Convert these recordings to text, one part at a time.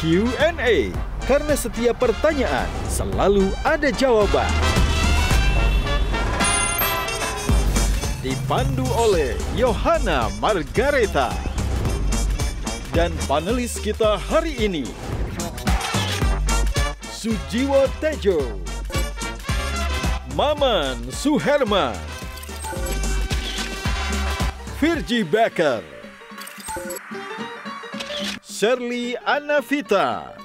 Q&A karena setiap pertanyaan selalu ada jawaban. Dipandu oleh Yohana Margareta dan panelis kita hari ini Sujiwo Tejo, Maman Suherman, Virgi Becker. Sherly Anavita.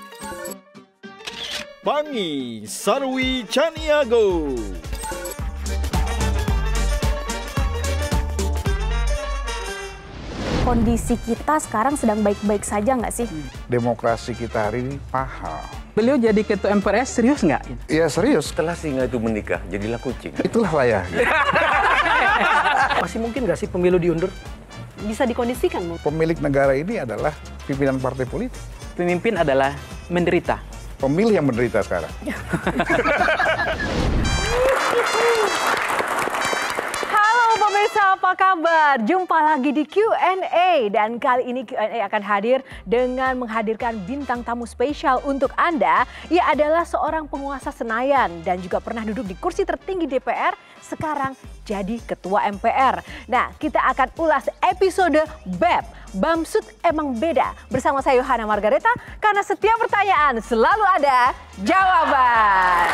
Pangi Sarwi Chaniago. Kondisi kita sekarang sedang baik-baik saja nggak sih? Demokrasi kita hari ini pahal. Beliau jadi ketua MPRS serius nggak? Iya serius. Setelah singa itu menikah, jadilah kucing. Itulah lah ya. Masih mungkin nggak sih pemilu diundur? bisa dikondisikan? Bu? Pemilik negara ini adalah pimpinan partai politik. Pemimpin adalah menderita. Pemilih yang menderita sekarang. pemirsa apa kabar? Jumpa lagi di Q&A dan kali ini Q&A akan hadir dengan menghadirkan bintang tamu spesial untuk Anda. Ia adalah seorang penguasa Senayan dan juga pernah duduk di kursi tertinggi DPR, sekarang jadi ketua MPR. Nah, kita akan ulas episode BEP. Bamsud emang beda bersama saya Yohana Margareta karena setiap pertanyaan selalu ada jawaban.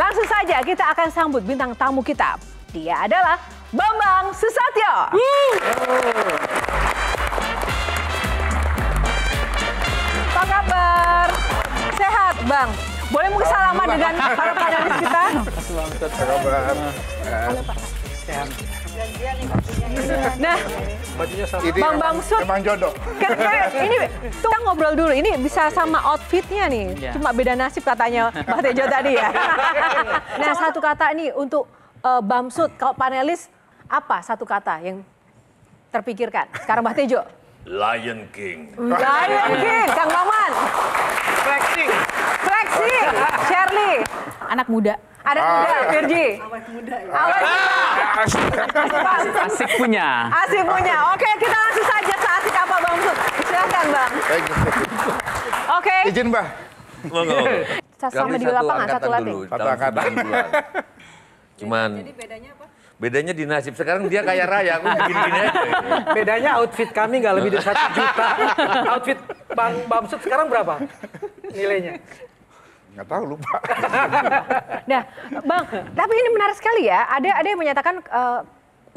Langsung saja kita akan sambut bintang tamu kita, dia adalah Bambang Susatyo. Apa kabar? Sehat, Bang? Boleh mungkin salaman dengan para panelis kita? Apa kabar? Sehat. Nah, Bang Bang Sut, Emang jodoh. Kan ini kita ngobrol dulu. Ini bisa sama outfitnya nih. Iya. Cuma beda nasib katanya Mbak Tejo tadi ya. nah, satu kata nih untuk uh, Bamsud, kalau panelis apa satu kata yang terpikirkan? Sekarang Mbak Tejo. Lion King. Lion King, Kang Maman. Flexing. Flexing. Shirley. Anak muda. Anak ah. muda, Virgi. Awet muda ya. Awet muda. Ah. Asik punya. Asik punya. Oke, kita langsung saja kita apa Bang Sud. Silakan Bang. Oke. Izin Mbak. Sama di lapangan, satu, satu latih. Satu angkatan. Cuman Jadi bedanya apa? Bedanya di nasib. Sekarang dia kaya raya, aku begini-gini aja. Bedanya outfit kami nggak lebih dari satu juta. outfit Bang Bamsud sekarang berapa nilainya? Nggak tahu lupa. nah, Bang, tapi ini menarik sekali ya. Ada ada yang menyatakan uh,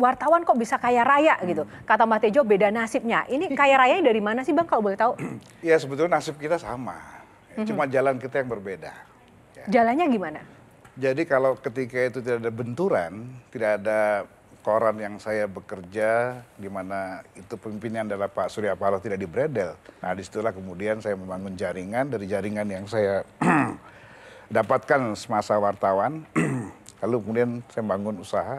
wartawan kok bisa kaya raya gitu. Kata Mbak Tejo beda nasibnya. Ini kaya raya dari mana sih Bang kalau boleh tahu? ya sebetulnya nasib kita sama. Cuma jalan kita yang berbeda. Ya. Jalannya gimana? Jadi kalau ketika itu tidak ada benturan, tidak ada koran yang saya bekerja di mana itu pemimpinnya adalah Pak Surya Paloh tidak di Bredel. Nah disitulah kemudian saya membangun jaringan dari jaringan yang saya dapatkan semasa wartawan. Lalu kemudian saya bangun usaha.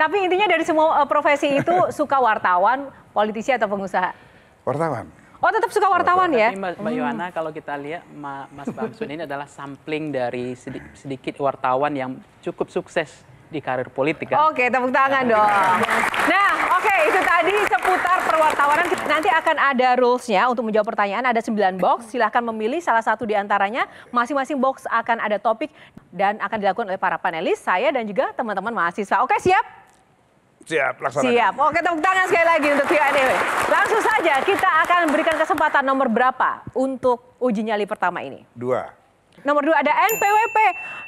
Tapi intinya dari semua eh, profesi itu suka wartawan, politisi atau pengusaha? Wartawan. Oh tetap suka wartawan ya? Tapi Mbak Yohana hmm. kalau kita lihat Mas Bamsun ini adalah sampling dari sedikit wartawan yang cukup sukses di karir politik kan. Oke, tepuk tangan ya. dong. Nah, oke itu tadi seputar perwartawanan. Nanti akan ada rulesnya untuk menjawab pertanyaan. Ada 9 box, silahkan memilih salah satu di antaranya. Masing-masing box akan ada topik dan akan dilakukan oleh para panelis, saya dan juga teman-teman mahasiswa. Oke, siap? siap laksanakan. Siap. Oke, tepuk tangan sekali lagi untuk Tio e Langsung saja kita akan berikan kesempatan nomor berapa untuk uji nyali pertama ini? Dua. Nomor dua ada NPWP,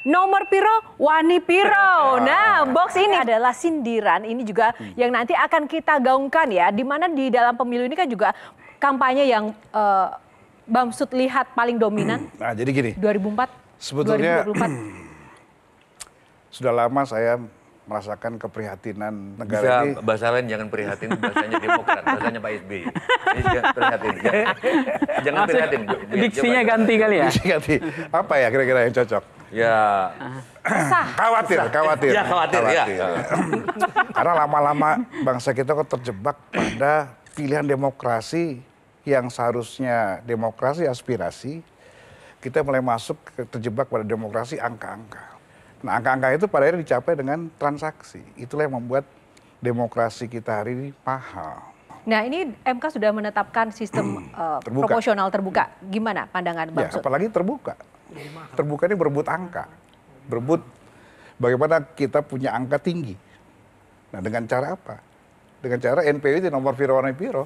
nomor piro, wani piro. Ya. Nah, box ini adalah sindiran. Ini juga hmm. yang nanti akan kita gaungkan ya. di mana di dalam pemilu ini kan juga kampanye yang uh, Bamsud lihat paling dominan. Nah, jadi gini. 2004. Sebetulnya 2024. sudah lama saya merasakan keprihatinan negara Bisa, ini. bahasa lain jangan prihatin, bahasanya demokrat, bahasanya Pak SBY. Ya. jangan prihatin. Jangan, jangan Maksud, prihatin. Diksinya ganti kali ya? Diksi ganti. Apa ya kira-kira yang cocok? Ya. Sah. Khawatir, Sah. khawatir. Ya, khawatir, ya. khawatir. ya. Karena lama-lama bangsa kita kok terjebak pada pilihan demokrasi yang seharusnya demokrasi aspirasi, kita mulai masuk terjebak pada demokrasi angka-angka. Nah, angka-angka itu pada akhirnya dicapai dengan transaksi. Itulah yang membuat demokrasi kita hari ini mahal. Nah, ini MK sudah menetapkan sistem uh, proporsional terbuka. Gimana pandangan Bang? Ya, apalagi terbuka. Terbuka ini berebut angka. Berebut bagaimana kita punya angka tinggi. Nah, dengan cara apa? Dengan cara NPW itu nomor firwana warna piro.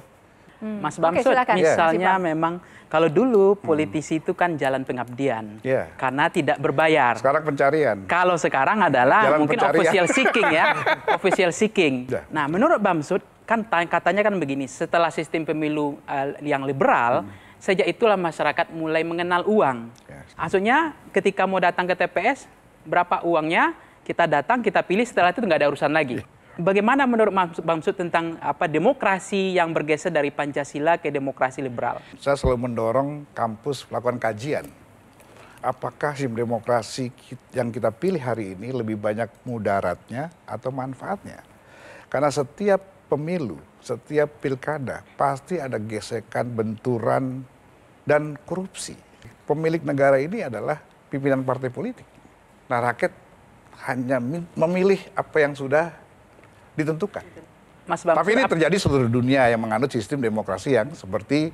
Hmm. Mas Bamsud, okay, misalnya yeah. memang kalau dulu hmm. politisi hmm. itu kan jalan pengabdian yeah. karena tidak berbayar. Sekarang pencarian. Kalau sekarang adalah jalan mungkin pencarian. official seeking ya, official seeking. Iya. Nah, menurut Bamsud kan katanya kan begini, setelah sistem pemilu uh, yang liberal hmm sejak itulah masyarakat mulai mengenal uang. Iya. Maksudnya ketika mau datang ke TPS, berapa uangnya, kita datang, kita pilih, setelah itu nggak ada urusan lagi. Iya bagaimana menurut Bang Sud tentang apa demokrasi yang bergeser dari Pancasila ke demokrasi liberal? Saya selalu mendorong kampus melakukan kajian. Apakah sistem demokrasi yang kita pilih hari ini lebih banyak mudaratnya atau manfaatnya? Karena setiap pemilu, setiap pilkada pasti ada gesekan, benturan, dan korupsi. Pemilik negara ini adalah pimpinan partai politik. Nah rakyat hanya memilih apa yang sudah ditentukan. Mas Bang, Tapi ini terjadi seluruh dunia yang menganut sistem demokrasi yang seperti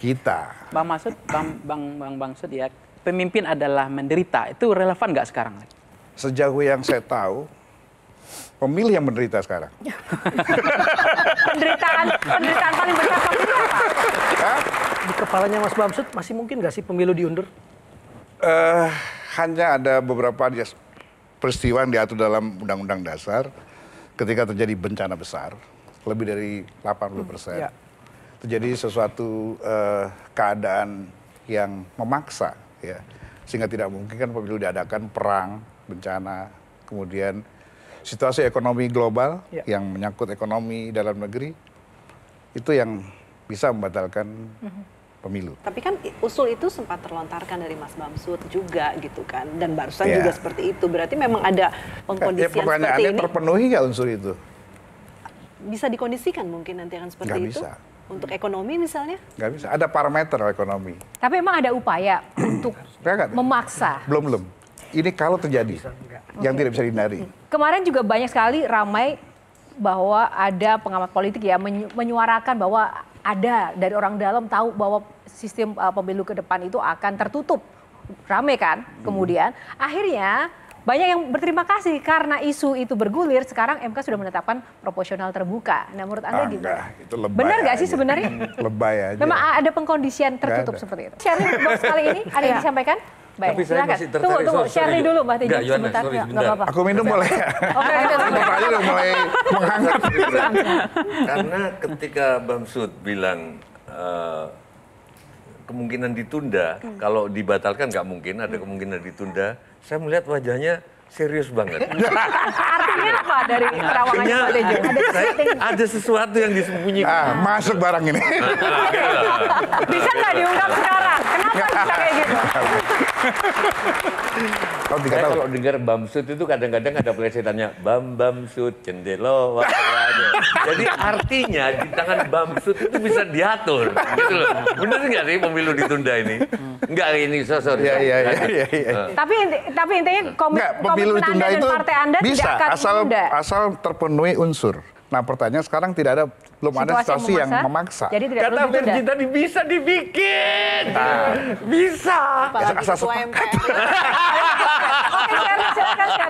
kita. Bang Maksud, Bang Bang Bang Bangsud ya, pemimpin adalah menderita. Itu relevan nggak sekarang? Sejauh yang saya tahu, pemilih yang menderita sekarang. Ya. penderitaan, penderitaan paling besar apa? Di kepalanya Mas Bamsud masih mungkin nggak sih pemilu diundur? Uh, hanya ada beberapa peristiwa yang diatur dalam Undang-Undang Dasar ketika terjadi bencana besar, lebih dari 80 persen, hmm, ya. terjadi sesuatu uh, keadaan yang memaksa, ya, sehingga tidak mungkin kan pemilu diadakan perang, bencana, kemudian situasi ekonomi global ya. yang menyangkut ekonomi dalam negeri itu yang bisa membatalkan mhm pemilu. Tapi kan usul itu sempat terlontarkan dari Mas Bamsud juga gitu kan, dan barusan ya. juga seperti itu. Berarti memang ada pengkondisian eh, ya, seperti ini. terpenuhi nggak unsur itu? Bisa dikondisikan mungkin nanti akan seperti gak itu? bisa. Untuk ekonomi misalnya? Nggak bisa, ada parameter ekonomi. Tapi memang ada upaya untuk iya memaksa? Belum, belum. Ini kalau terjadi, bisa, yang okay. tidak bisa dihindari. Kemarin juga banyak sekali ramai bahwa ada pengamat politik ya menyuarakan bahwa ada dari orang dalam tahu bahwa sistem uh, pemilu ke depan itu akan tertutup. Rame kan? Hmm. Kemudian akhirnya banyak yang berterima kasih karena isu itu bergulir. Sekarang MK sudah menetapkan proporsional terbuka. Nah, menurut Anda ah, gitu. Enggak, itu lebay. Benar nggak sih sebenarnya? lebay aja. Memang ada pengkondisian tertutup seperti itu. Sharing box kali ini ada yang iya. disampaikan? Baik, Tapi saya masih tertarik. Tunggu, tunggu. Share dulu Mbak Tejo sebentar. Sorry, sebentar. Gak apa-apa. Aku minum boleh ya? Oke. Okay, udah mulai menghangat. Karena ketika Bamsud bilang uh, kemungkinan ditunda, hmm. kalau dibatalkan nggak mungkin, ada kemungkinan ditunda. Saya melihat wajahnya serius banget. Artinya apa dari terawangan nah, Pak saya, ada sesuatu yang disembunyikan. Ah, masuk barang ini. Nah, nah, bisa nggak diungkap sekarang? Kenapa bisa kayak gitu? kalau dengar Bamsud itu kadang-kadang ada pelajarannya Bam Bamsud cendelo. Wah, jadi artinya di tangan Bamsud itu bisa diatur. Gitu loh. Bener nggak sih pemilu ditunda ini? Enggak ini, so sorry. Iya, iya, iya. iya, iya, iya. Tapi inti, tapi intinya komit, Nggak, pemilu ditunda Anda itu dan partai Anda bisa, tidak akan asal, ditunda. asal terpenuhi unsur. Nah pertanyaan sekarang tidak ada belum situasi ada situasi yang memaksa. Yang memaksa. Jadi tidak Kata Virgin tadi bisa dibikin, nah. bisa. Apalagi Asal ketua MPR. silakan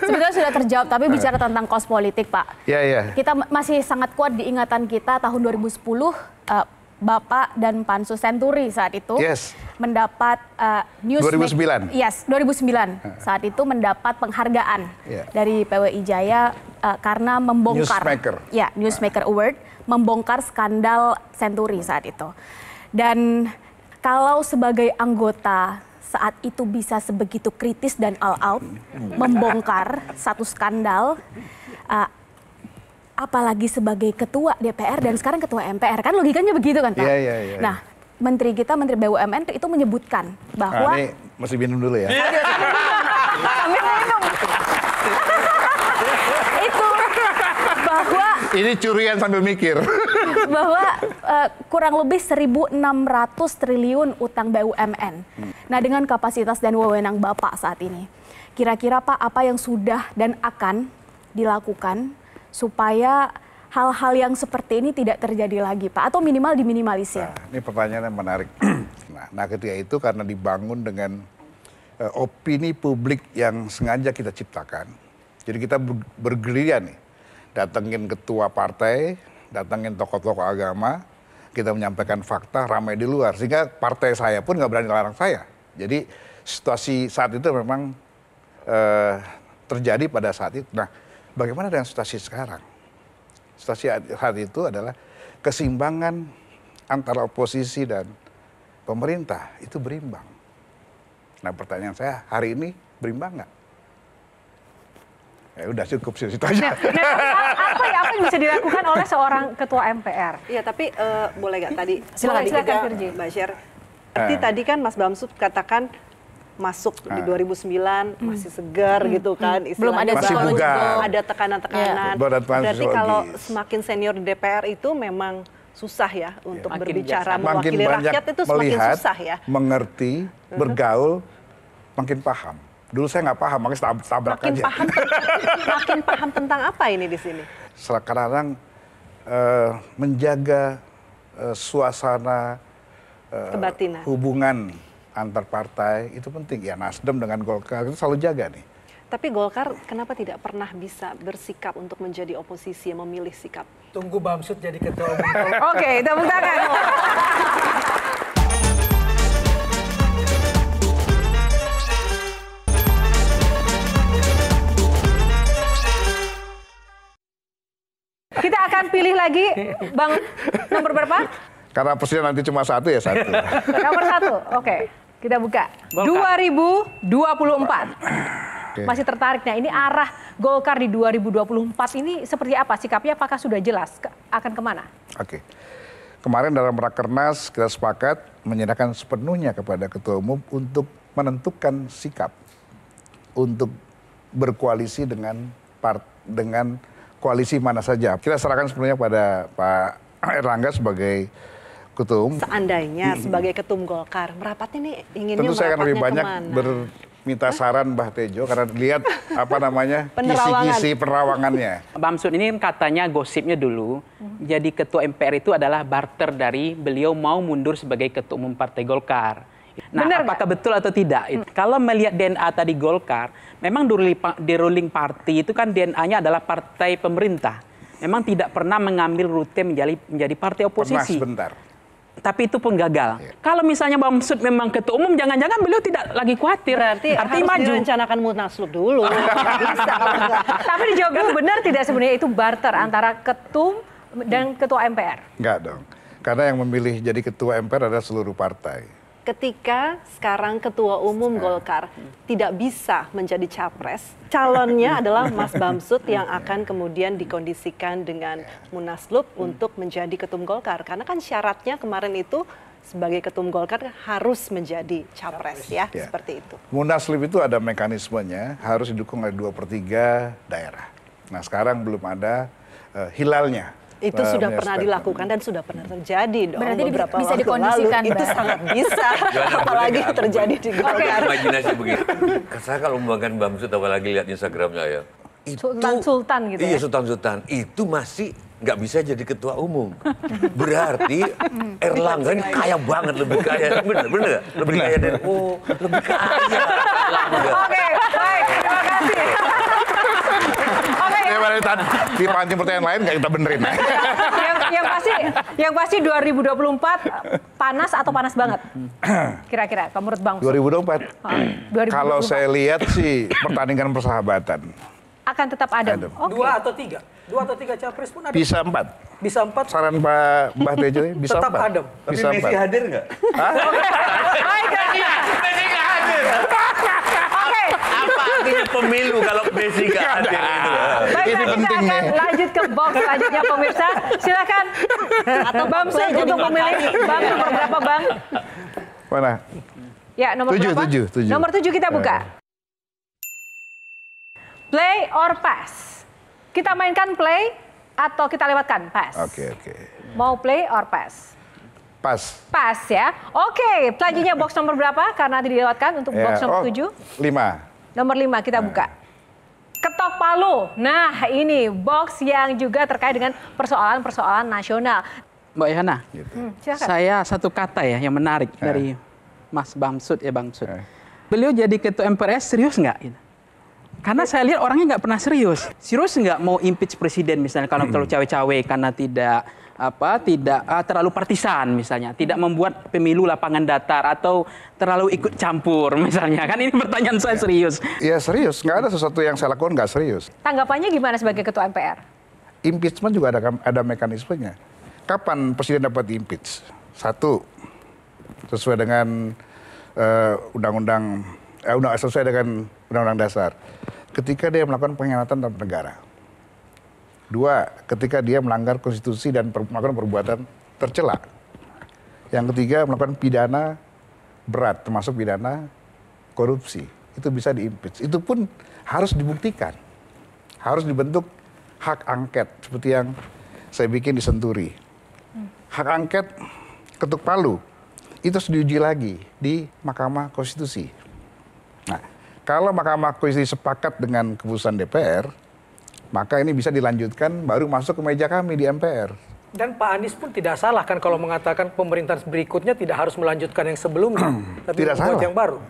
Sebenarnya sudah terjawab, tapi nah. bicara tentang kos politik, Pak. Iya, ya. iya. Kita masih sangat kuat di ingatan kita tahun 2010 uh, eh, Bapak dan Pansus Senturi saat itu yes. mendapat uh, news 2009. Yes, 2009. Nah. Saat itu mendapat penghargaan yeah. dari PWI Jaya uh, karena membongkar Newsmaker. Ya, Newsmaker Award membongkar skandal Senturi saat itu. Dan kalau sebagai anggota saat itu bisa sebegitu kritis dan all out, membongkar satu skandal, uh, apalagi sebagai ketua DPR dan sekarang ketua MPR kan logikanya begitu kan Pak? Yeah, yeah, yeah. Iya. Nah, menteri kita Menteri BUMN itu menyebutkan bahwa nah, ini masih minum dulu ya. itu bahwa ini curian sambil mikir bahwa uh, kurang lebih 1.600 triliun utang BUMN. Nah, dengan kapasitas dan wewenang Bapak saat ini, kira-kira Pak apa yang sudah dan akan dilakukan supaya hal-hal yang seperti ini tidak terjadi lagi Pak atau minimal diminimalisir? Nah, ini pertanyaan yang menarik. nah, nah ketika itu karena dibangun dengan uh, opini publik yang sengaja kita ciptakan. Jadi kita bergerilya nih. Datengin ketua partai, datangin tokoh-tokoh agama, kita menyampaikan fakta ramai di luar. Sehingga partai saya pun nggak berani larang saya. Jadi situasi saat itu memang eh, terjadi pada saat itu. Nah, bagaimana dengan situasi sekarang? Situasi saat itu adalah keseimbangan antara oposisi dan pemerintah itu berimbang. Nah pertanyaan saya hari ini berimbang nggak? Ya udah cukup sih itu aja. Nah, nah, apa ya apa yang bisa dilakukan oleh seorang ketua MPR? Iya tapi uh, boleh gak tadi silakan, silahkan Firji. Mbak Sher. berarti eh. tadi kan Mas Bamsud katakan masuk eh. di 2009 hmm. masih segar hmm. gitu kan hmm. Belum ada masih bugar. ada tekanan-tekanan. Ya. Berarti kalau semakin senior di DPR itu memang susah ya untuk ya. berbicara mewakili rakyat itu semakin melihat, susah ya. Mengerti, hmm. bergaul, makin paham. Dulu saya nggak paham, makanya tabrak makin aja. Paham makin paham tentang apa ini di sini? Sekarang uh, menjaga uh, suasana uh, hubungan antar partai itu penting. Ya Nasdem dengan Golkar itu selalu jaga nih. Tapi Golkar kenapa tidak pernah bisa bersikap untuk menjadi oposisi, yang memilih sikap? Tunggu Bamsud jadi ketua umum. Oke, tepuk tangan. Kita akan pilih lagi Bang nomor berapa? Karena presiden nanti cuma satu ya satu. nomor satu, oke. Kita buka. Golkar. 2024. Okay. Masih tertarik. Nah, ini arah Golkar di 2024 ini seperti apa sikapnya? Apakah sudah jelas ke akan kemana? Oke. Okay. Kemarin dalam rakernas kita sepakat menyerahkan sepenuhnya kepada ketua umum untuk menentukan sikap untuk berkoalisi dengan part dengan koalisi mana saja. Kita serahkan sepenuhnya pada Pak Erlangga sebagai ketum. Seandainya hmm. sebagai ketum Golkar, merapatnya nih inginnya Tentu saya akan lebih banyak kemana? berminta saran Mbah Tejo karena lihat apa namanya kisi-kisi perawangannya. Bamsud ini katanya gosipnya dulu hmm. jadi ketua MPR itu adalah barter dari beliau mau mundur sebagai ketua umum Partai Golkar. Nah, Bener apakah gak? betul atau tidak? Hmm. Kalau melihat DNA tadi Golkar, memang di ruling party itu kan DNA-nya adalah partai pemerintah. Memang tidak pernah mengambil rute menjadi menjadi partai oposisi. Pernah sebentar. Tapi itu pun gagal. Ya. Kalau misalnya Sud memang ketua umum, jangan-jangan beliau tidak lagi khawatir. Berarti Arti harus maju. direncanakan munaslup dulu. Bisa, Tapi dijawab benar tidak sebenarnya itu barter antara ketum dan ketua MPR? Enggak dong. Karena yang memilih jadi ketua MPR adalah seluruh partai ketika sekarang ketua umum Golkar hmm. tidak bisa menjadi capres, calonnya adalah Mas Bamsud yang akan kemudian dikondisikan dengan Munaslup hmm. untuk menjadi ketum Golkar. Karena kan syaratnya kemarin itu sebagai ketum Golkar harus menjadi capres ya, ya. seperti itu. Munaslup itu ada mekanismenya, harus didukung oleh dua per tiga daerah. Nah sekarang belum ada uh, hilalnya itu sudah ya, pernah dilakukan dan sudah pernah terjadi dong. Berarti beberapa bisa waktu dikondisikan itu sangat bisa, apalagi terjadi di Golkar. Okay. Imajinasi begitu. Saya kalau membangun Bamsud apalagi lihat Instagramnya ya. Itu, Sultan Sultan gitu. Iya ya? Sultan Sultan itu masih nggak bisa jadi ketua umum. Berarti Erlangga ini kaya banget, lebih kaya, bener bener, lebih kaya dari oh lebih kaya. Oke, tadi tadi dipancing pertanyaan lain nggak kita benerin. yang, yang pasti yang pasti 2024 panas atau panas banget. Kira-kira menurut Bang. 2024. Oh, 2024. Kalau saya lihat sih pertandingan persahabatan akan tetap ada Okay. Dua atau tiga? Dua atau tiga capres pun ada. Bisa empat. Bisa empat. Saran Pak Mbah Dejo bisa tetap empat. Bisa Tapi bisa Messi empat. hadir nggak? Hah? Baik, oh, iya, iya. Messi nggak hadir. artinya pemilu kalau Messi nggak hadir iya. Baik, itu kita penting akan nih. lanjut ke box selanjutnya pemirsa. Silakan. Atau Bamsud untuk memilih bang iya. nomor berapa bang? Mana? Ya nomor tujuh, berapa? Tujuh, tujuh. Nomor tujuh kita buka. Play or pass? Kita mainkan play atau kita lewatkan pass? Oke okay, oke. Okay. Mau play or pass? Pass. Pass ya. Oke, okay, selanjutnya box nomor berapa? Karena dilewatkan untuk yeah. box ya, nomor oh, 7. 5. Nomor lima kita nah. buka. Ketok palu. Nah, ini box yang juga terkait dengan persoalan-persoalan nasional. Mbak Yana, gitu. hmm, saya satu kata ya yang menarik eh. dari Mas Bamsud ya Bamsud. Eh. Beliau jadi ketua MPRS serius nggak? ini? Gitu. Karena saya lihat orangnya nggak pernah serius. Serius nggak mau impeach presiden misalnya kalau hmm. terlalu cawe-cawe karena tidak apa tidak uh, terlalu partisan misalnya, tidak membuat pemilu lapangan datar atau terlalu ikut campur misalnya. Kan ini pertanyaan saya iya. serius. Ya serius, nggak ada sesuatu yang saya lakukan nggak serius. Tanggapannya gimana sebagai ketua MPR? Impeachment juga ada ada mekanismenya. Kapan presiden dapat impeach? Satu sesuai dengan eh, undang-undang uh, eh, undang, -undang sesuai dengan undang-undang dasar ketika dia melakukan pengkhianatan terhadap negara. Dua, ketika dia melanggar konstitusi dan per, melakukan perbuatan tercela. Yang ketiga, melakukan pidana berat, termasuk pidana korupsi. Itu bisa diimpeach. Itu pun harus dibuktikan. Harus dibentuk hak angket seperti yang saya bikin di Senturi. Hak angket ketuk palu itu harus diuji lagi di Mahkamah Konstitusi. Nah, kalau Mahkamah Konstitusi sepakat dengan keputusan DPR, maka ini bisa dilanjutkan baru masuk ke meja kami di MPR. Dan Pak Anies pun tidak salah kan kalau mengatakan pemerintahan berikutnya tidak harus melanjutkan yang sebelumnya, hmm, tapi tidak salah. yang baru.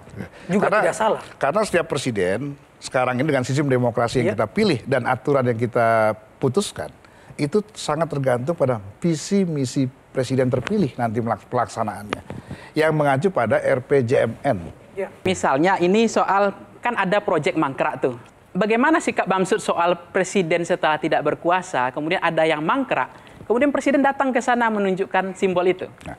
Juga karena, tidak salah. Karena setiap presiden sekarang ini dengan sistem demokrasi yang iya. kita pilih dan aturan yang kita putuskan, itu sangat tergantung pada visi misi presiden terpilih nanti pelaksanaannya yang mengacu pada RPJMN. Iya. Misalnya ini soal kan ada proyek mangkrak tuh bagaimana sikap Bamsud soal presiden setelah tidak berkuasa, kemudian ada yang mangkrak, kemudian presiden datang ke sana menunjukkan simbol itu? Nah,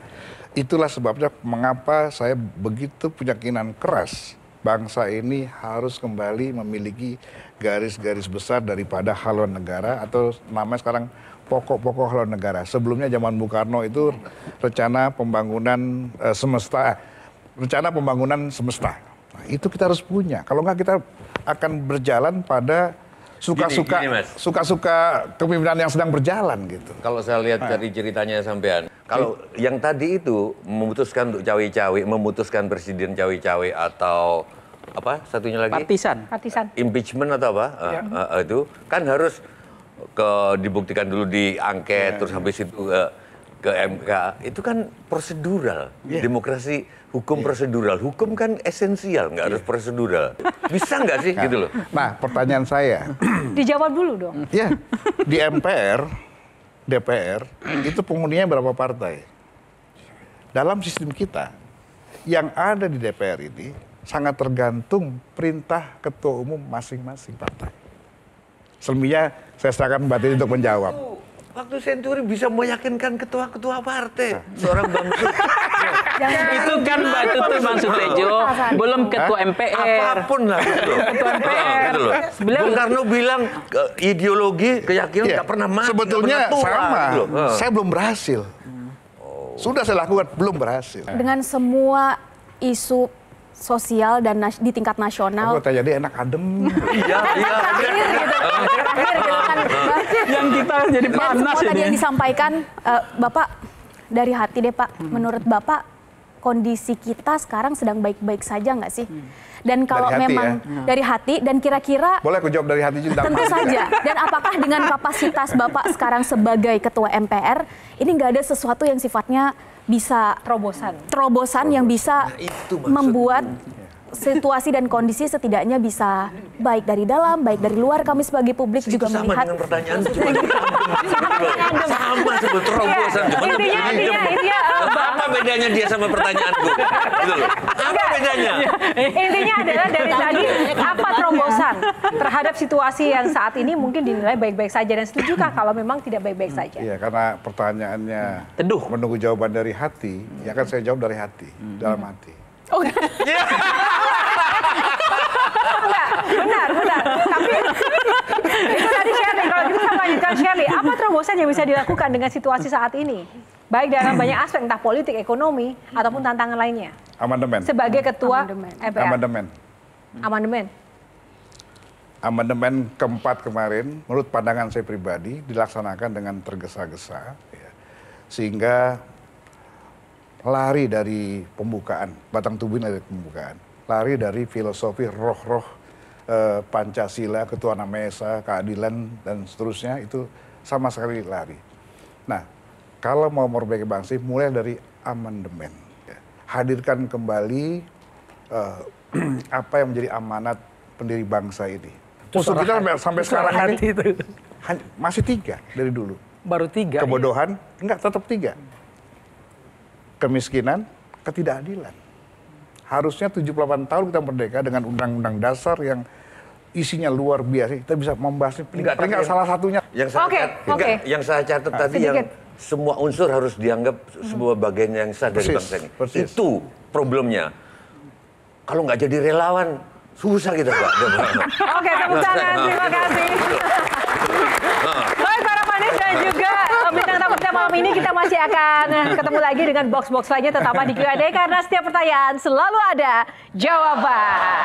itulah sebabnya mengapa saya begitu punya keinginan keras bangsa ini harus kembali memiliki garis-garis besar daripada haluan negara atau namanya sekarang pokok-pokok haluan negara. Sebelumnya zaman Bung Karno itu rencana pembangunan eh, semesta, eh, rencana pembangunan semesta itu kita harus punya. Kalau nggak kita akan berjalan pada suka-suka suka-suka kepemimpinan yang sedang berjalan gitu. Kalau saya lihat nah. dari ceritanya sampean, kalau Jadi, yang tadi itu memutuskan untuk cawe-cawe, memutuskan presiden cawe-cawe atau apa satunya lagi? Partisan. Partisan. Impeachment atau apa? Ya. Uh, uh, itu kan harus ke dibuktikan dulu di angket ya. terus habis itu uh, ke MK. Itu kan prosedural. Ya. Demokrasi hukum yeah. prosedural. Hukum kan esensial, nggak yeah. harus iya. prosedural. Bisa nggak sih nah, gitu loh? Nah, pertanyaan saya. Dijawab dulu dong. Ya, di MPR, DPR, itu penghuninya berapa partai? Dalam sistem kita, yang ada di DPR ini sangat tergantung perintah ketua umum masing-masing partai. Selebihnya saya serahkan Mbak Titi untuk menjawab. Waktu Senturi bisa meyakinkan ketua-ketua partai, nah. seorang bangsa. itu kan Mbak tuh Bang Sutejo, belum ketua MPR. Apapun lah. Gitu ketua MPR. Nah, gitu loh. Bung Karno bilang ideologi keyakinan iya. nggak pernah mati. Sebetulnya sama. Gitu saya belum berhasil. Oh. Sudah saya lakukan, belum berhasil. Dengan semua isu sosial dan di tingkat nasional. Aku jadi enak adem. iya, iya. gitu. Kan. Kan. Yang kita jadi panas ini. yang disampaikan, eh, Bapak dari hati deh Pak. Hmm. Menurut Bapak kondisi kita sekarang sedang baik-baik saja nggak sih? Hmm. Dan kalau dari memang ya? Nah. dari hati dan kira-kira boleh aku jawab dari hati juga. Tentu saja. Dan apakah dengan kapasitas Bapak sekarang sebagai ketua MPR ini nggak ada sesuatu yang sifatnya bisa terobosan terobosan yang bisa nah, itu membuat iya. situasi dan kondisi setidaknya bisa baik dari dalam, baik dari luar. Kami sebagai publik itu juga sama melihat. Dengan pertanyaan sama sebetulnya bedanya dia sama pertanyaanku? Gitu Apa bedanya? Intinya adalah dari tadi apa terobosan terhadap situasi yang saat ini mungkin dinilai baik-baik saja dan setujukah kalau memang tidak baik-baik hmm, saja? Iya, karena pertanyaannya teduh menunggu jawaban dari hati, ya kan saya jawab dari hati, hmm. dalam hati. Oh. Yeah. Iya. benar, benar. Tapi itu tadi Shirley, kalau gitu saya lanjutkan Shirley, apa terobosan yang bisa dilakukan dengan situasi saat ini? baik dalam banyak aspek entah politik, ekonomi ataupun tantangan lainnya. Amandemen. Sebagai ketua amandemen. MPR. Amandemen. Amandemen. Amandemen keempat kemarin, menurut pandangan saya pribadi, dilaksanakan dengan tergesa-gesa, ya. sehingga lari dari pembukaan, batang tubuh dari pembukaan, lari dari filosofi roh-roh eh, Pancasila, Ketua Esa, keadilan dan seterusnya itu sama sekali lari. Nah, kalau mau memperbaiki bangsa mulai dari amandemen. Ya. Hadirkan kembali uh, apa yang menjadi amanat pendiri bangsa ini. Musuh oh, kita sampai, sampai sekarang ini kan itu. masih tiga dari dulu. Baru tiga. Iya. Kebodohan, ya? enggak tetap tiga. Kemiskinan, ketidakadilan. Harusnya 78 tahun kita merdeka dengan undang-undang dasar yang isinya luar biasa. Kita bisa membahasnya Tidak, salah satunya. Yang saya, okay, catat, okay. yang saya catat ah. tadi Sedikit. yang semua unsur harus dianggap hmm. sebuah bagian yang sah persis, dari bangsa ini. Persis. Itu problemnya. Kalau nggak jadi relawan, susah kita Pak. Oke, tepuk tangan. Terima kasih. Baik para panis dan juga bintang tamu kita malam ini kita masih akan ketemu lagi dengan box-box lainnya terutama di Q&A karena setiap pertanyaan selalu ada jawaban.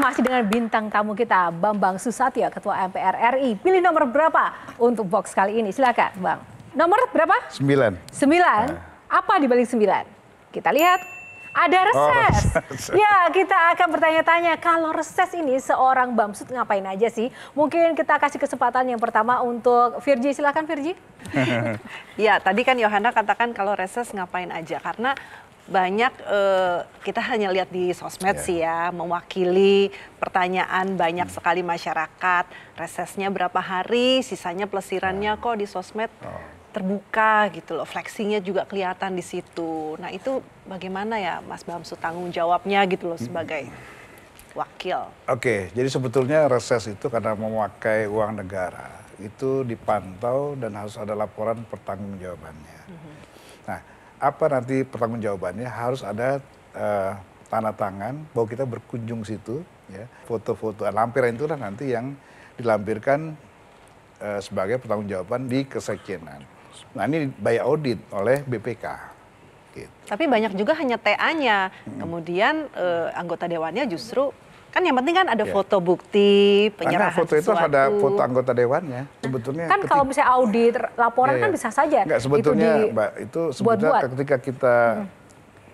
masih dengan bintang tamu kita Bambang Susatyo, Ketua MPR RI. Pilih nomor berapa untuk box kali ini? Silakan, Bang. Nomor berapa? Sembilan. Sembilan. Nah. Apa dibalik sembilan? Kita lihat. Ada oh, reses. Oh, reses. Ya, kita akan bertanya-tanya kalau reses ini seorang Bamsud ngapain aja sih? Mungkin kita kasih kesempatan yang pertama untuk Virji. Silakan Virji. ya, tadi kan Yohana katakan kalau reses ngapain aja karena banyak uh, kita hanya lihat di sosmed yeah. sih ya mewakili pertanyaan banyak hmm. sekali masyarakat resesnya berapa hari sisanya pelesirannya oh. Iya. kok di sosmed oh. terbuka gitu loh fleksinya juga kelihatan di situ nah itu bagaimana ya Mas Bamsu tanggung jawabnya gitu loh sebagai hmm. wakil oke okay, jadi sebetulnya reses itu karena memakai uang negara itu dipantau dan harus ada laporan pertanggungjawabannya mm -hmm. nah apa nanti pertanggung jawabannya harus ada uh, tanda tangan bahwa kita berkunjung situ ya foto-foto lampiran itulah nanti yang dilampirkan uh, sebagai jawaban di kesekjenan. Nah ini by audit oleh BPK. Gitu. Tapi banyak juga hanya TA-nya, hmm. kemudian uh, anggota dewannya justru Kan yang penting kan ada ya. foto bukti, penyerahan Karena foto itu ada foto anggota dewannya. Nah, sebetulnya kan ketika, kalau misalnya audit laporan ya, ya. kan iya. bisa saja. Enggak sebetulnya itu di, Mbak, itu sebetulnya -buat. ketika kita hmm.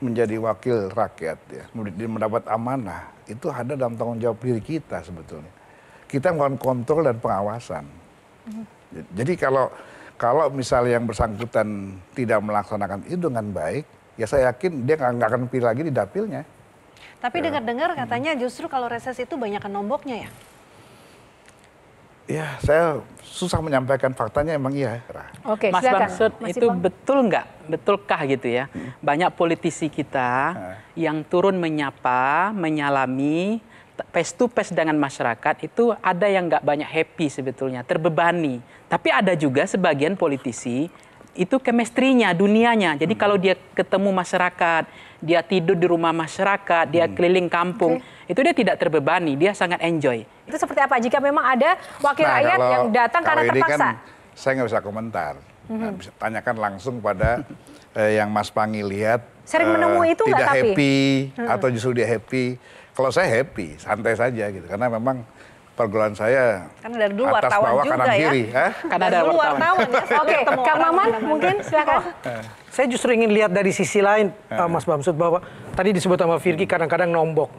menjadi wakil rakyat ya, mendapat amanah, itu ada dalam tanggung jawab diri kita sebetulnya. Kita melakukan kontrol dan pengawasan. Hmm. Jadi kalau kalau misalnya yang bersangkutan tidak melaksanakan itu dengan baik, ya saya yakin dia nggak akan pilih lagi di dapilnya. Tapi ya. dengar-dengar hmm. katanya justru kalau reses itu banyak nomboknya ya? Ya, saya susah menyampaikan faktanya emang iya. Oke, Mas silakan. Bamsud, itu Ipong. betul nggak? Betulkah gitu ya? Hmm. Banyak politisi kita hmm. yang turun menyapa, menyalami, pes to pes dengan masyarakat itu ada yang nggak banyak happy sebetulnya, terbebani. Tapi ada juga sebagian politisi itu kemestrinya, dunianya. Jadi hmm. kalau dia ketemu masyarakat, dia tidur di rumah masyarakat, dia hmm. keliling kampung, okay. itu dia tidak terbebani, dia sangat enjoy. Itu seperti apa jika memang ada wakil nah, rakyat yang datang karena kan terpaksa? Kan, saya nggak bisa komentar. Hmm. Nah, bisa tanyakan langsung pada eh, yang Mas Pangi lihat. Sering menemui eh, itu tidak happy tapi? Hmm. atau justru dia happy. Kalau saya happy, santai saja gitu karena memang pergaulan saya karena dari dulu atas wartawan bawah juga kanan ya. kiri. Hah? Eh? Karena dari ada wartawan. ya, Oke, Kang Maman mungkin silakan. Oh, saya justru ingin lihat dari sisi lain uh, Mas Bamsud bahwa tadi disebut sama Virgi hmm. kadang-kadang nombok.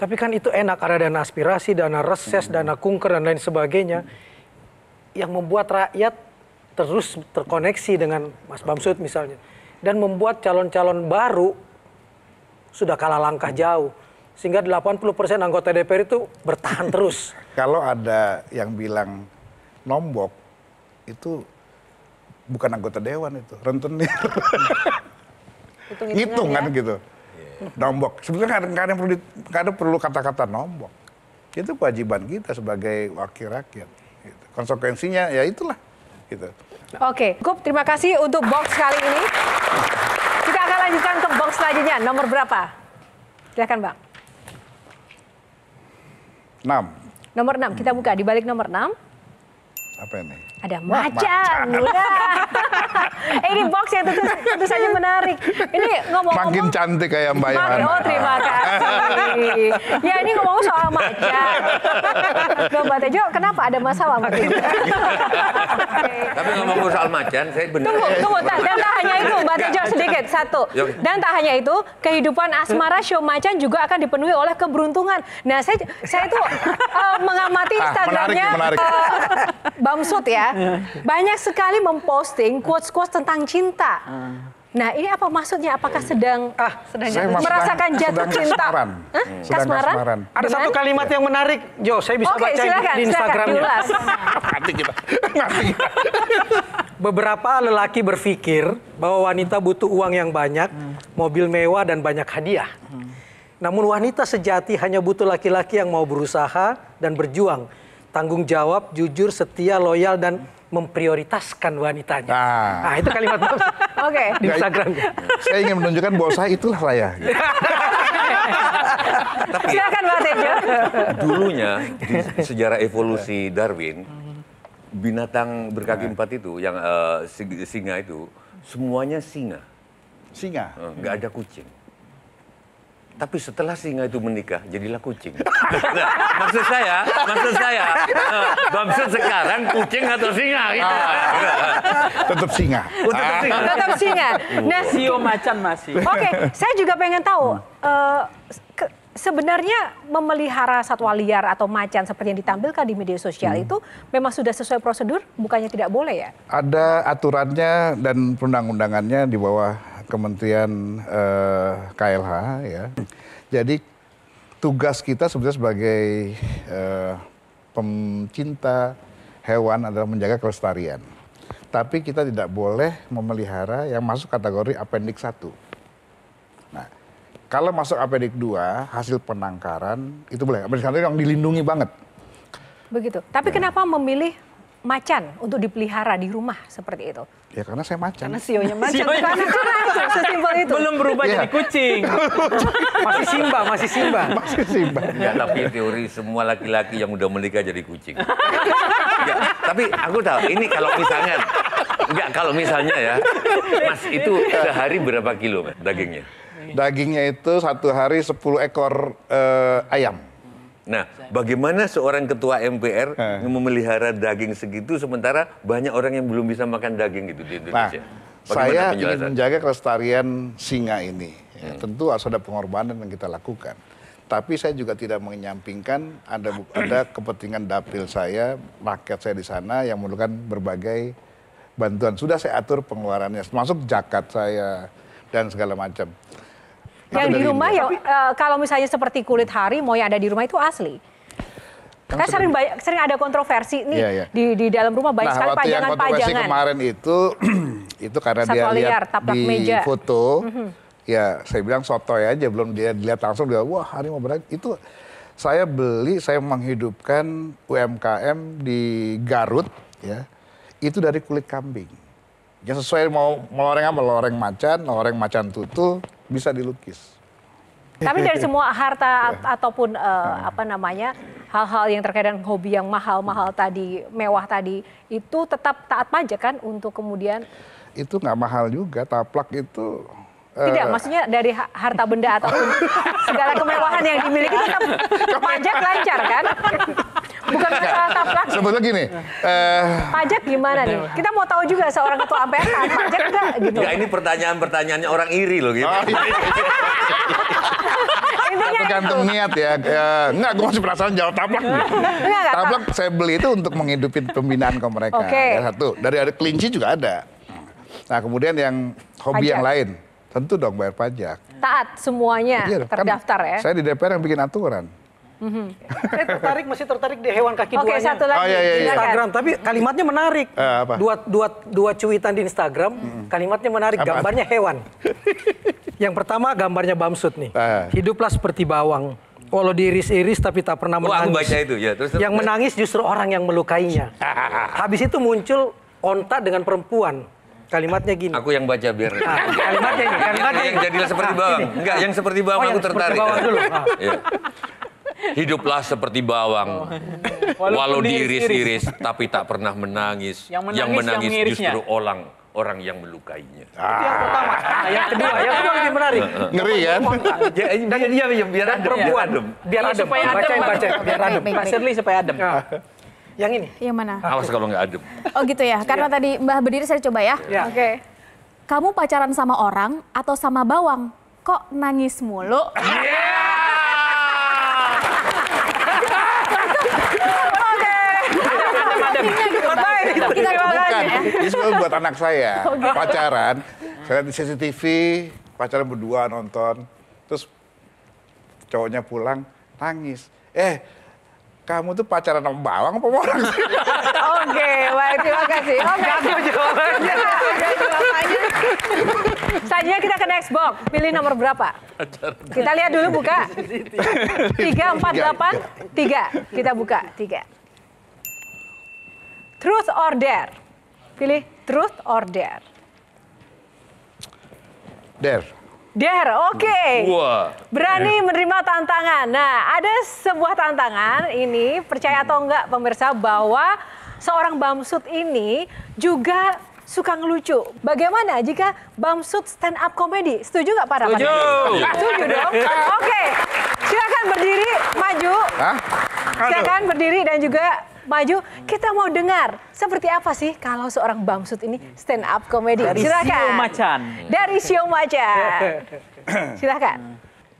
Tapi kan itu enak ada dana aspirasi, dana reses, hmm. dana kunker dan lain sebagainya yang membuat rakyat terus terkoneksi dengan Mas Bamsud misalnya dan membuat calon-calon baru sudah kalah langkah hmm. jauh sehingga 80% anggota DPR itu bertahan terus kalau ada yang bilang nombok itu bukan anggota dewan itu rentenir itu kan ya? gitu iya. nombok sebenarnya kadang ada, perlu kadang perlu kata-kata nombok itu kewajiban kita sebagai wakil rakyat gitu. konsekuensinya ya itulah gitu oke okay. Gup terima kasih untuk box kali ini kita akan lanjutkan ke box selanjutnya nomor berapa silakan bang 6 Nomor 6, kita buka di balik nomor 6. Apa ini? Ada macan. Ma macan. eh, ini box yang tentu, tentu saja menarik. Ini ngomong, Makin cantik kayak Mbak Yana. Oh, terima kasih. ya, ini ngomong soal macan. Mbak Tejo, kenapa ada masalah Mbak Tapi ngomong soal macan, saya benar. Tunggu, tunggu. Ta, dan tak hanya itu, Mbak Tejo sedikit. Satu. Dan tak hanya itu, kehidupan asmara show macan juga akan dipenuhi oleh keberuntungan. Nah, saya saya itu uh, eh, mengamati Instagramnya ah, menarik, menarik. Uh, Bamsud ya. Iya. Banyak sekali memposting quotes quotes tentang cinta. Uh. Nah, ini apa maksudnya? Apakah iya. sedang ah, ah sedang jatuh, merasakan jatuh sedang cinta? Kasmaran. Hah? Sedang kasmaran? kasmaran. Ada Dengan? satu kalimat iya. yang menarik, Jo. Saya bisa okay, baca silakan, di Instagramnya. Beberapa lelaki berpikir bahwa wanita butuh uang yang banyak, hmm. mobil mewah dan banyak hadiah. Hmm. Namun wanita sejati hanya butuh laki-laki yang mau berusaha dan berjuang, tanggung jawab, jujur, setia, loyal dan memprioritaskan wanitanya. Nah, nah itu kalimat Oke. Di Instagram. Saya ingin menunjukkan bahwa saya itulah saya. Tapi, Silakan Pak Tejo. Dulunya di sejarah evolusi Darwin, binatang berkaki nah. empat itu, yang uh, singa itu, semuanya singa. Singa? hmm. ada kucing. Tapi setelah singa itu menikah, jadilah kucing. Nah, maksud saya, maksud saya, eh, maksud sekarang kucing atau singa gitu. Ah. Iya. Tetap singa. Oh, tetap singa. Ah. Tetap singa. Iya. Nah, sio macan masih. Oke, okay, saya juga pengen tahu uh, ke, sebenarnya memelihara satwa liar atau macan seperti yang ditampilkan di media sosial hmm. itu memang sudah sesuai prosedur, bukannya tidak boleh ya? Ada aturannya dan perundang-undangannya di bawah Kementerian eh, KLH ya. Jadi tugas kita sebenarnya sebagai eh, pencinta hewan adalah menjaga kelestarian. Tapi kita tidak boleh memelihara yang masuk kategori appendix 1. Nah, kalau masuk appendix 2, hasil penangkaran itu boleh. Appendix 1 yang dilindungi banget. Begitu. Tapi ya. kenapa memilih macan untuk dipelihara di rumah seperti itu? Ya karena saya macan. Karena sionya macan. Sionya. macan, sesimpel itu. Belum berubah ya. jadi iya. kucing. masih simba, masih simba. Masih simba. Ya, tapi teori semua laki-laki yang udah menikah jadi kucing. ya, tapi aku tahu, ini kalau misalnya, enggak kalau misalnya ya, Mas itu sehari berapa kilo dagingnya? Dagingnya itu satu hari 10 ekor uh, ayam. Nah, bagaimana seorang ketua MPR eh. memelihara daging segitu sementara banyak orang yang belum bisa makan daging gitu di Indonesia? Nah, saya ingin menjaga kelestarian singa ini. Ya, hmm. Tentu harus ada pengorbanan yang kita lakukan. Tapi saya juga tidak menyampingkan ada ada kepentingan dapil saya, rakyat saya di sana yang memerlukan berbagai bantuan. Sudah saya atur pengeluarannya, termasuk jakat saya dan segala macam yang di rumah ya eh, kalau misalnya seperti kulit hari mau yang ada di rumah itu asli kan sering banyak sering ada kontroversi nih yeah, yeah. di di dalam rumah banyak nah, sekali pajangan-pajangan. Nah, kemarin itu itu karena Satwa dia liar, lihat di meja. foto, mm ya saya bilang sotoy aja belum dia lihat langsung dia wah hari mau berani itu saya beli saya menghidupkan UMKM di Garut ya itu dari kulit kambing. Ya sesuai mau meloreng apa loreng macan, loreng macan tutul, bisa dilukis. Tapi dari semua harta ya. ataupun uh, apa namanya hal-hal yang terkait dengan hobi yang mahal-mahal tadi, mewah tadi itu tetap taat pajak kan untuk kemudian itu nggak mahal juga taplak itu eh, tidak, uh, maksudnya dari harta benda ataupun segala kemewahan yang dimiliki tetap pajak lancar kan? Bukan masalah Sebetulnya gini. Uh, eh, pajak gimana nih? Kita mau tahu juga seorang ketua APR taat pajak enggak gitu. Ya ini pertanyaan-pertanyaannya orang iri loh gitu. Oh, iya, iya. Tergantung niat ya. Enggak, eh, gue masih perasaan jawab taplak. Enggak, taplak saya beli itu untuk menghidupi pembinaan ke mereka. Oke. Okay. Ya, satu. Dari ada kelinci juga ada. Nah kemudian yang hobi pajak. yang lain. Tentu dong bayar pajak. Taat semuanya iya, kan terdaftar kan ya. Saya di DPR yang bikin aturan mm Saya tertarik masih tertarik di hewan kaki dua Oke, satu lagi. Oh, iya, iya, iya. Instagram, tapi kalimatnya menarik. Uh, apa? Dua dua dua cuitan di Instagram, hmm kalimatnya menarik, apa? gambarnya hewan. Yang pertama gambarnya Bamsud nih. Uh. Hiduplah seperti bawang. Walau diiris-iris tapi tak pernah menangis. Oh, aku baca itu. Ya, terus, yang menangis justru orang yang melukainya. Habis itu muncul onta dengan perempuan. Kalimatnya gini. Aku yang baca biar. Nah, kalimatnya, kalimatnya yang, jadilah seperti ah, bawang. Enggak, yang seperti oh, bawang oh, aku tertarik. Seperti bawang dulu. Nah. Hiduplah seperti bawang. Oh. Walau, Walau diiris-iris tapi tak pernah menangis. Yang menangis, yang menangis yang justru orang orang yang melukainya. Ah. yang pertama. Nah, yang kedua, yang kedua lebih menarik. Ngeri kan? Ya, dan dia iya, iya, iya, biar adem. Perempuan. Biar adem. Supaya adem. baca baca Biar adem. Pak Shirley supaya adem. Yang ini? Yang mana? Awas kalau nggak adem. Oh gitu ya? Karena tadi Mbah berdiri saya coba ya? ya. Oke. Okay. Kamu pacaran sama orang atau sama bawang? Kok nangis mulu? Yeah. Ini buat anak saya. Oh, gitu. Pacaran, saya lihat di CCTV, pacaran berdua nonton. Terus cowoknya pulang, nangis. Eh, kamu tuh pacaran sama bawang apa orang sih? Oke, baik terima kasih. Oke. Okay. jawabannya. Selanjutnya kita ke next box. Pilih nomor berapa? Kita lihat dulu buka. Tiga, empat, iya, delapan, iya. tiga. Kita buka, tiga. Truth or dare? Pilih truth or dare. Dare. Dare, oke. Okay. Wah. Berani menerima tantangan. Nah, ada sebuah tantangan ini, percaya atau enggak pemirsa, bahwa seorang Bamsud ini juga suka ngelucu. Bagaimana jika Bamsud stand up komedi Setuju nggak para Setuju. Setuju dong. Oke, okay. silakan berdiri, maju. Hah? Silakan berdiri dan juga maju. Kita mau dengar seperti apa sih kalau seorang bangsut ini stand up komedi. Dari Silakan. Sio Macan. Dari Sio Silakan.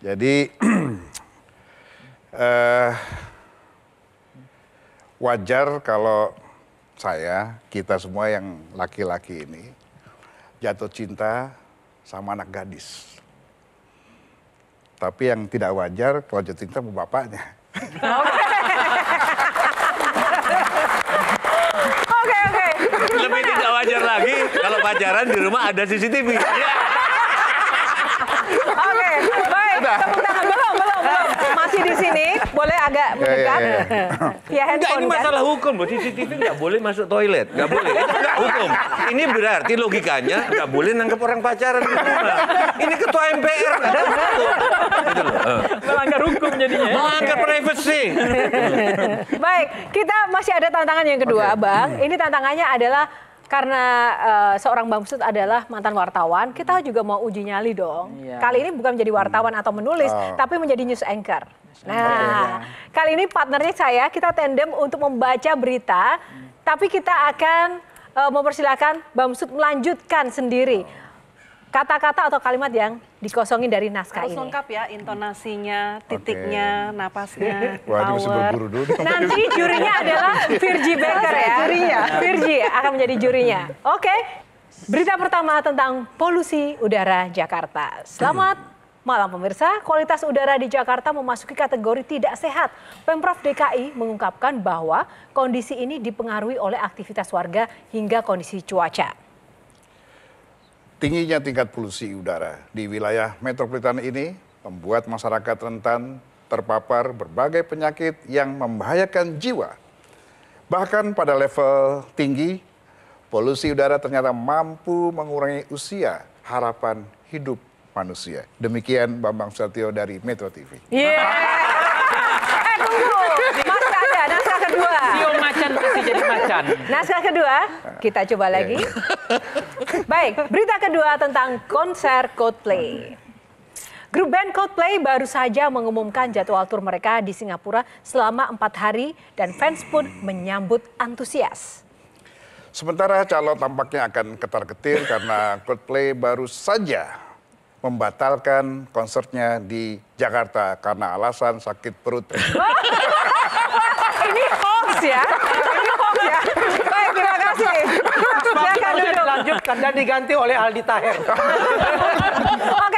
Jadi uh, wajar kalau saya, kita semua yang laki-laki ini jatuh cinta sama anak gadis. Tapi yang tidak wajar kalau jatuh cinta sama bapaknya. Okay. lebih tidak wajar lagi kalau pacaran di rumah ada CCTV. Oke, okay, baik. Tepuk tangan di sini, boleh agak ya, ya, mendekat. Ya, ya, ya. ya ini masalah kan? hukum. CCTV nggak boleh masuk toilet. Nggak boleh. nggak hukum. Ini berarti logikanya nggak boleh nangkep orang pacaran di rumah. Ini ketua MPR. Nggak ada hukum. Gitu loh. Eh. Melanggar hukum jadinya. Melanggar privacy. Baik, kita masih ada tantangan yang kedua, okay. Bang. Ini tantangannya adalah karena uh, seorang Bamsud adalah mantan wartawan, kita juga mau uji nyali dong. Iya. Kali ini bukan menjadi wartawan atau menulis, oh. tapi menjadi news anchor. Nah, kali ini partnernya saya, kita tandem untuk membaca berita, hmm. tapi kita akan uh, mempersilahkan Bamsud melanjutkan sendiri kata-kata atau kalimat yang dikosongin dari naskah Harus ini. lengkap ya intonasinya, titiknya, okay. napasnya, Wah, power. Nanti jurinya adalah Virgi Baker ya. Jurinya. Virgi akan menjadi jurinya. Oke. Okay. Berita pertama tentang polusi udara Jakarta. Selamat Malam pemirsa, kualitas udara di Jakarta memasuki kategori tidak sehat. Pemprov DKI mengungkapkan bahwa kondisi ini dipengaruhi oleh aktivitas warga hingga kondisi cuaca. Tingginya tingkat polusi udara di wilayah metropolitan ini membuat masyarakat rentan terpapar berbagai penyakit yang membahayakan jiwa. Bahkan pada level tinggi, polusi udara ternyata mampu mengurangi usia harapan hidup manusia. Demikian Bambang Sartio dari Metro TV. Yeah. Iya. tunggu, masih ada naskah kedua. macan jadi macan. Naskah kedua, kita coba iya, lagi. Iya. Baik, berita kedua tentang konser Coldplay. Grup band Coldplay baru saja mengumumkan jadwal tur mereka di Singapura selama empat hari dan fans pun menyambut antusias. Sementara calon tampaknya akan ketar-ketir karena Coldplay baru saja membatalkan konsernya di Jakarta karena alasan sakit perut. Ini hoax ya. Ini hoax ya. Baik, terima kasih. Silakan Lanjutkan dan diganti oleh Aldi Taher. Oke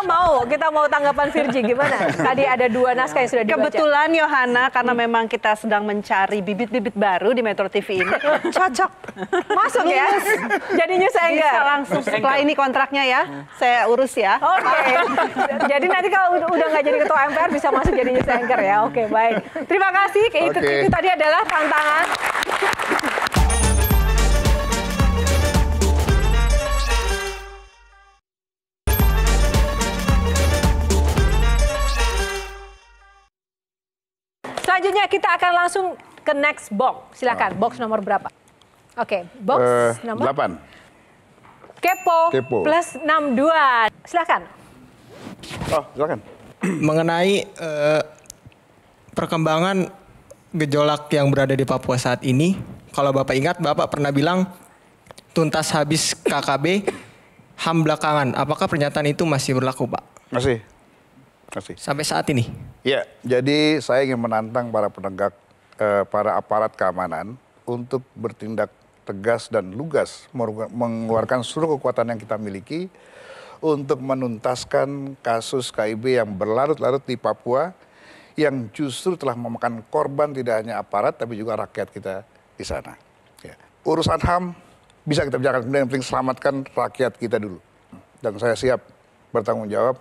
kita mau, kita mau tanggapan Virgi gimana? Tadi ada dua naskah yang sudah dibaca. Kebetulan Yohana karena memang kita sedang mencari bibit-bibit baru di Metro TV ini, cocok. Masuk ya. Jadinya saya Bisa langsung setelah ini kontraknya ya, saya urus ya. Oke. Okay. Jadi nanti kalau udah nggak jadi ketua MPR bisa masuk jadinya saya ya. Oke, okay, baik. Terima kasih. Itu, okay. itu tadi adalah tantangan. selanjutnya kita akan langsung ke next box. Silakan, box nomor berapa? Oke, okay, box uh, nomor 8. Kepo, Kepo plus 62. Silakan. Oh, silakan. Mengenai uh, perkembangan gejolak yang berada di Papua saat ini, kalau Bapak ingat Bapak pernah bilang tuntas habis KKB ham belakangan. Apakah pernyataan itu masih berlaku, Pak? Masih kasih. Sampai saat ini? Ya, jadi saya ingin menantang para penegak, eh, para aparat keamanan untuk bertindak tegas dan lugas mengeluarkan seluruh kekuatan yang kita miliki untuk menuntaskan kasus KIB yang berlarut-larut di Papua yang justru telah memakan korban tidak hanya aparat tapi juga rakyat kita di sana. Ya. Urusan HAM bisa kita bicarakan, kemudian yang penting selamatkan rakyat kita dulu. Dan saya siap bertanggung jawab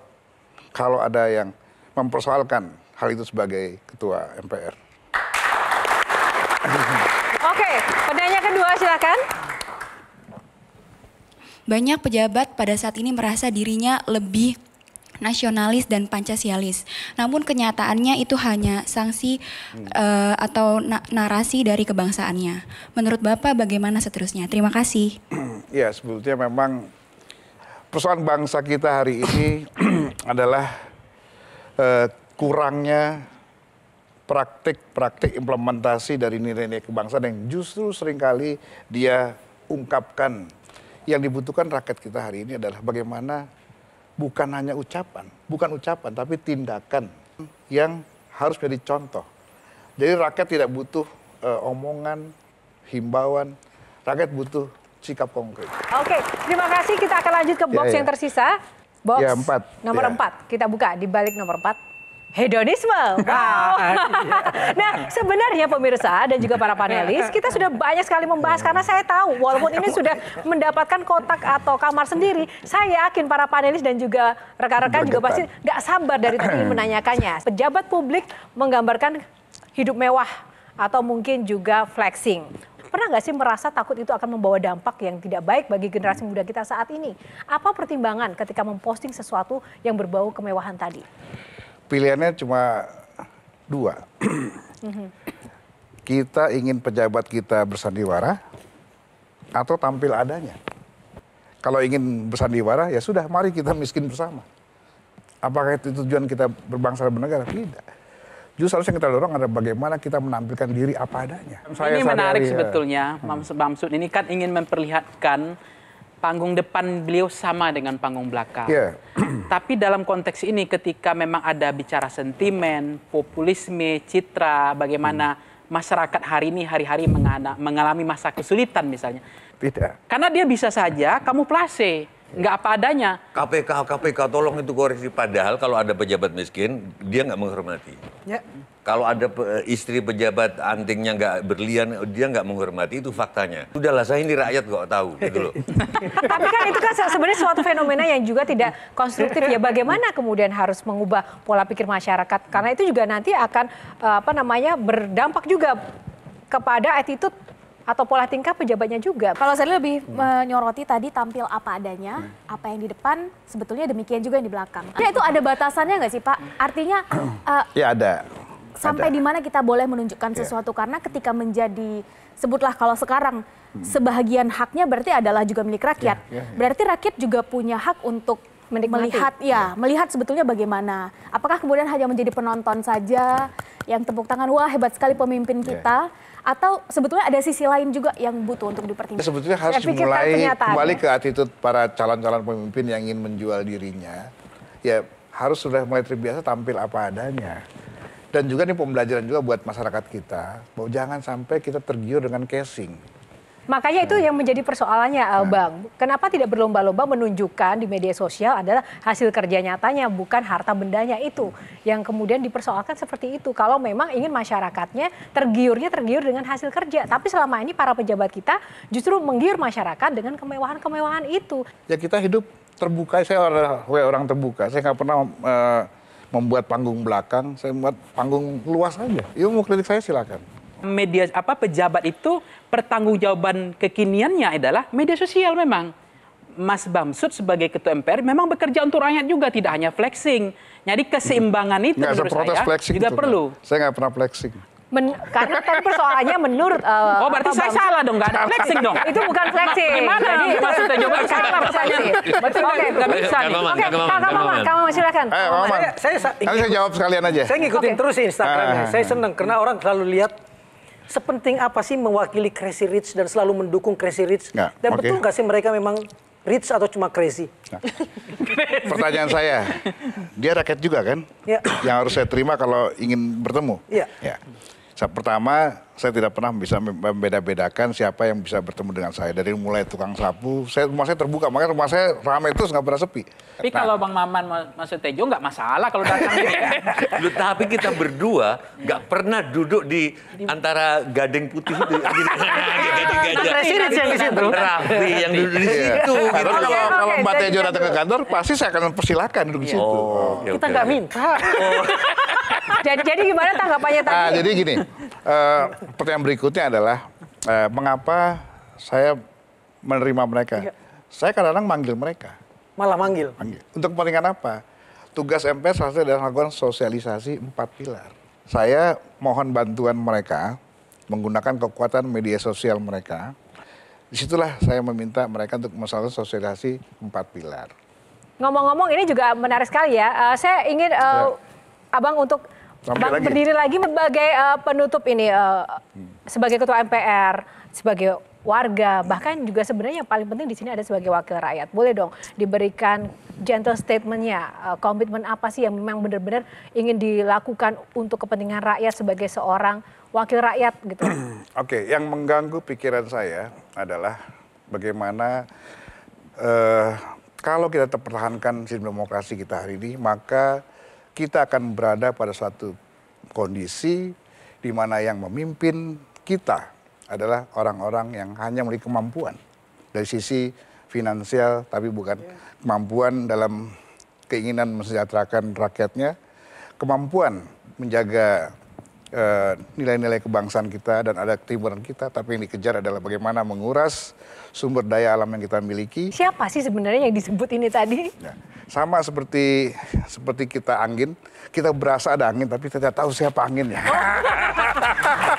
kalau ada yang mempersoalkan hal itu sebagai ketua MPR. Oke, penanya kedua silakan. Banyak pejabat pada saat ini merasa dirinya lebih nasionalis dan pancasialis. Namun kenyataannya itu hanya sanksi hmm. uh, atau na narasi dari kebangsaannya. Menurut Bapak bagaimana seterusnya? Terima kasih. ya, sebetulnya memang persoalan bangsa kita hari ini adalah uh, kurangnya praktik-praktik implementasi dari nilai-nilai kebangsaan yang justru seringkali dia ungkapkan. Yang dibutuhkan rakyat kita hari ini adalah bagaimana bukan hanya ucapan, bukan ucapan tapi tindakan yang harus menjadi contoh. Jadi rakyat tidak butuh uh, omongan, himbauan, rakyat butuh sikap konkret. Oke, terima kasih. Kita akan lanjut ke box ya, ya. yang tersisa. Box ya, empat. nomor ya. empat. Kita buka di balik nomor empat hedonisme. Wow. Ah, iya. nah, sebenarnya pemirsa dan juga para panelis, kita sudah banyak sekali membahas karena saya tahu walaupun ini sudah mendapatkan kotak atau kamar sendiri, saya yakin para panelis dan juga rekan-rekan juga pasti nggak sabar dari tadi menanyakannya. Pejabat publik menggambarkan hidup mewah atau mungkin juga flexing. Pernah nggak sih merasa takut itu akan membawa dampak yang tidak baik bagi generasi muda kita saat ini? Apa pertimbangan ketika memposting sesuatu yang berbau kemewahan tadi? Pilihannya cuma dua. Mhm. kita ingin pejabat kita bersandiwara atau tampil adanya. Kalau ingin bersandiwara ya sudah mari kita miskin bersama. Apakah itu tujuan kita berbangsa dan bernegara? Tidak Justru harusnya kita dorong adalah bagaimana kita menampilkan diri apa adanya. Saya ini menarik ya. sebetulnya, hmm. Mam Bamsud ini kan ingin memperlihatkan panggung depan beliau sama dengan panggung belakang. Yeah. Ya. Tapi dalam konteks ini ketika memang ada bicara sentimen, populisme, citra, bagaimana hmm. masyarakat hari ini hari-hari mengalami masa kesulitan misalnya. Tidak. Karena dia bisa saja kamu plase nggak apa adanya. KPK, KPK tolong itu koreksi. Padahal kalau ada pejabat miskin, dia nggak menghormati. Ya. Kalau ada istri pejabat antingnya nggak berlian, dia nggak menghormati itu faktanya. Udahlah saya ini rakyat kok tahu gitu loh. Tapi kan itu kan sebenarnya suatu fenomena yang juga tidak konstruktif ya. Bagaimana kemudian harus mengubah pola pikir masyarakat? Karena itu juga nanti akan eh, apa namanya berdampak juga kepada attitude atau pola tingkah pejabatnya juga. Kalau saya lebih hmm. menyoroti tadi tampil apa adanya, hmm. apa yang di depan sebetulnya demikian juga yang di belakang. Ya itu ada batasannya nggak sih Pak? Artinya uh, ya ada. Sampai di mana kita boleh menunjukkan ya. sesuatu ya. karena ketika menjadi sebutlah kalau sekarang hmm. sebahagian haknya berarti adalah juga milik rakyat. Ya, ya, ya. Berarti rakyat juga punya hak untuk Menikmati. melihat ya, ya melihat sebetulnya bagaimana apakah kemudian hanya menjadi penonton saja yang tepuk tangan wah hebat sekali pemimpin ya. kita ya atau sebetulnya ada sisi lain juga yang butuh untuk dipertimbangkan? Sebetulnya harus Saya dimulai kembali ya. ke attitude para calon-calon pemimpin yang ingin menjual dirinya. Ya harus sudah mulai terbiasa tampil apa adanya. Dan juga ini pembelajaran juga buat masyarakat kita bahwa jangan sampai kita tergiur dengan casing Makanya itu iya. yang menjadi persoalannya, nah. Bang. Kenapa tidak berlomba-lomba menunjukkan di media sosial adalah hasil kerja nyatanya, bukan harta bendanya itu yang kemudian dipersoalkan seperti itu. Kalau memang ingin masyarakatnya tergiurnya tergiur dengan hasil kerja, tapi selama ini para pejabat kita justru menggiur masyarakat dengan kemewahan-kemewahan itu. Ya kita hidup terbuka, saya orang, orang terbuka, saya nggak pernah uh, membuat panggung belakang, saya membuat panggung luas aja. Iya mau kritik saya silakan media apa pejabat itu pertanggungjawaban kekiniannya adalah media sosial memang. Mas Bamsud sebagai ketua MPR memang bekerja untuk rakyat juga tidak hanya flexing. Jadi keseimbangan itu nggak menurut saya juga perlu. Saya nggak pernah flexing. Men, karena kan persoalannya menurut uh, Oh berarti saya salah dong, nggak flexing dong. itu bukan flexing. Gimana? Jadi, maksudnya juga salah pertanyaan. oke bisa Oke, Kakak Mama, kamu silakan. Eh, Saya, saya, saya jawab sekalian aja. Saya ngikutin terus Instagramnya. Ah. Saya senang karena orang selalu lihat sepenting apa sih mewakili Crazy Rich dan selalu mendukung Crazy Rich? Ya, Dan okay. betul nggak sih mereka memang rich atau cuma crazy? Nah. Pertanyaan saya, dia rakyat juga kan? Ya. Yang harus saya terima kalau ingin bertemu. Ya. ya. Pertama, saya tidak pernah bisa membeda-bedakan siapa yang bisa bertemu dengan saya. Dari mulai tukang sapu, saya, rumah saya terbuka, makanya rumah saya ramai terus nggak pernah sepi. Tapi nah, kalau Bang Maman masuk Tejo nggak masalah kalau datang gitu ya. tapi kita berdua nggak pernah duduk di antara gading putih itu. Presiden yang di situ. Rafi yang duduk di iya. situ. Nah, gitu. Kalau iya, kalau iya, Mbak Tejo datang ke kantor, pasti saya akan persilahkan duduk di situ. Oh, kita nggak minta. Oh. Jadi gimana tanggapannya tadi? Nah, jadi gini, eh, pertanyaan berikutnya adalah eh, mengapa saya menerima mereka? Ya. Saya kadang-kadang manggil mereka. Malah manggil. manggil. Untuk kepentingan apa? Tugas MPR selesai adalah melakukan sosialisasi empat pilar. Saya mohon bantuan mereka menggunakan kekuatan media sosial mereka. Disitulah saya meminta mereka untuk melakukan sosialisasi empat pilar. Ngomong-ngomong ini juga menarik sekali ya. Uh, saya ingin uh, ya. Abang untuk Sampai Bang lagi. berdiri lagi sebagai uh, penutup ini uh, hmm. sebagai ketua MPR, sebagai warga, bahkan juga sebenarnya yang paling penting di sini ada sebagai wakil rakyat. Boleh dong diberikan gentle statementnya, eh, komitmen apa sih yang memang benar-benar ingin dilakukan untuk kepentingan rakyat sebagai seorang wakil rakyat gitu. Oke, okay, yang mengganggu pikiran saya adalah bagaimana uh, kalau kita pertahankan sistem demokrasi kita hari ini, maka kita akan berada pada suatu kondisi di mana yang memimpin kita adalah orang-orang yang hanya memiliki kemampuan dari sisi finansial tapi bukan iya. kemampuan dalam keinginan mensejahterakan rakyatnya, kemampuan menjaga eh, nilai-nilai uh, kebangsaan kita dan ada ketimuran kita, tapi yang dikejar adalah bagaimana menguras sumber daya alam yang kita miliki. Siapa sih sebenarnya yang disebut ini tadi? Nah, sama seperti seperti kita angin, kita berasa ada angin tapi tidak tahu siapa anginnya. Oh.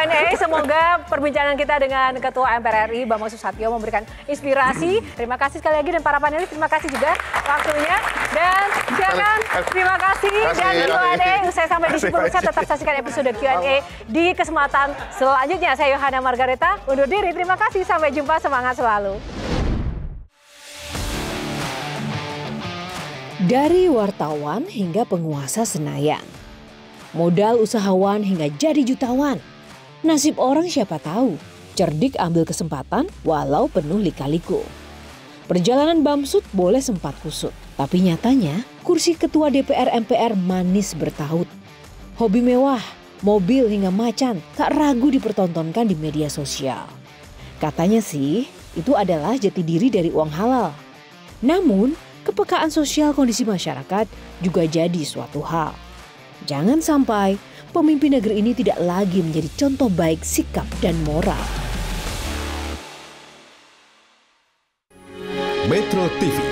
Q&A eh, Semoga perbincangan kita dengan Ketua MPR RI Bambang Susatyo memberikan inspirasi. Terima kasih sekali lagi dan para panelis terima kasih juga waktunya. Dan silakan terima kasih dan Q&A Saya sampai di situ saya tetap saksikan episode Q&A di kesempatan selanjutnya. Saya Yohana Margareta undur diri. Terima kasih sampai jumpa semangat selalu. Dari wartawan hingga penguasa Senayan. Modal usahawan hingga jadi jutawan Nasib orang siapa tahu, cerdik ambil kesempatan walau penuh lika-liku. Perjalanan Bamsud boleh sempat kusut, tapi nyatanya kursi ketua DPR MPR manis bertaut. Hobi mewah, mobil hingga macan tak ragu dipertontonkan di media sosial. Katanya sih, itu adalah jati diri dari uang halal. Namun, kepekaan sosial kondisi masyarakat juga jadi suatu hal. Jangan sampai pemimpin negeri ini tidak lagi menjadi contoh baik sikap dan moral. Metro TV